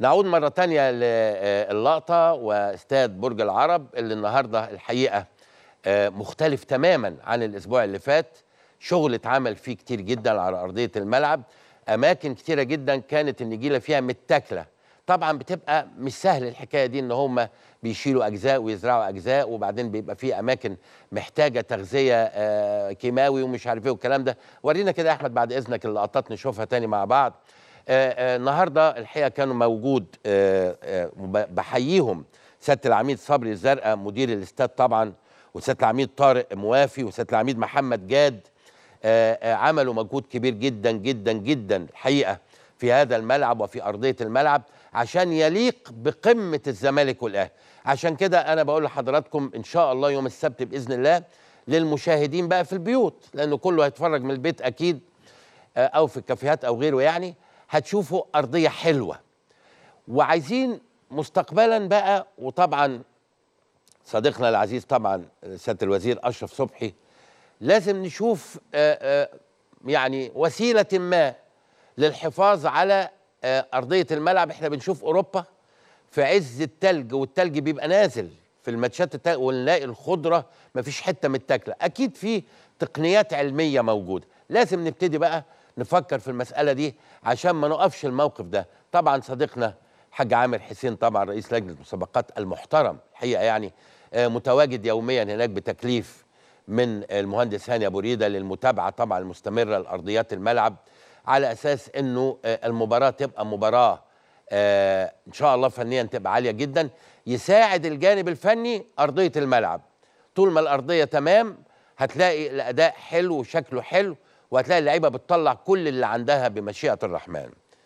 نعود مرة تانية آه، للقطة واستاد برج العرب اللي النهاردة الحقيقة آه، مختلف تماما عن الأسبوع اللي فات شغل اتعمل فيه كتير جدا على أرضية الملعب أماكن كتيرة جدا كانت النجيلة فيها متاكلة طبعا بتبقى مش سهل الحكاية دي إن هم بيشيلوا أجزاء ويزرعوا أجزاء وبعدين بيبقى في أماكن محتاجة تغذية آه، كيماوي ومش عارف إيه والكلام ده ورينا كده يا أحمد بعد إذنك اللقطات نشوفها تاني مع بعض آه، آه، النهارده الحقيقه كانوا موجود آه، بحييهم سياده العميد صبري الزرقاء مدير الاستاد طبعا وسياده العميد طارق موافي وسياده العميد محمد جاد عملوا مجهود كبير جدا جدا جدا الحقيقه في هذا الملعب وفي ارضيه الملعب عشان يليق بقمه الزمالك والاهلي عشان كده انا بقول لحضراتكم ان شاء الله يوم السبت باذن الله للمشاهدين بقى في البيوت لانه كله هيتفرج من البيت اكيد او في الكافيهات او غيره يعني هتشوفوا ارضيه حلوه وعايزين مستقبلا بقى وطبعا صديقنا العزيز طبعا سياده الوزير اشرف صبحي لازم نشوف آه، آه، يعني وسيله ما للحفاظ على آه، ارضيه الملعب احنا بنشوف اوروبا في عز التلج والتلج بيبقى نازل في الماتشات ونلاقي الخضره مفيش حته متاكله اكيد في تقنيات علميه موجوده لازم نبتدي بقى نفكر في المساله دي عشان ما نقفش الموقف ده طبعا صديقنا حاج عامر حسين طبعا رئيس لجنه المسابقات المحترم الحقيقه يعني آه، متواجد يوميا هناك بتكليف من المهندس هاني ابو ريده للمتابعه طبعا المستمره لارضيات الملعب على اساس انه آه، المباراه تبقى مباراه آه، ان شاء الله فنيا تبقى عاليه جدا يساعد الجانب الفني ارضيه الملعب طول ما الارضيه تمام هتلاقي الاداء حلو وشكله حلو وهتلاقي اللعيبه بتطلع كل اللي عندها بمشيئه الرحمن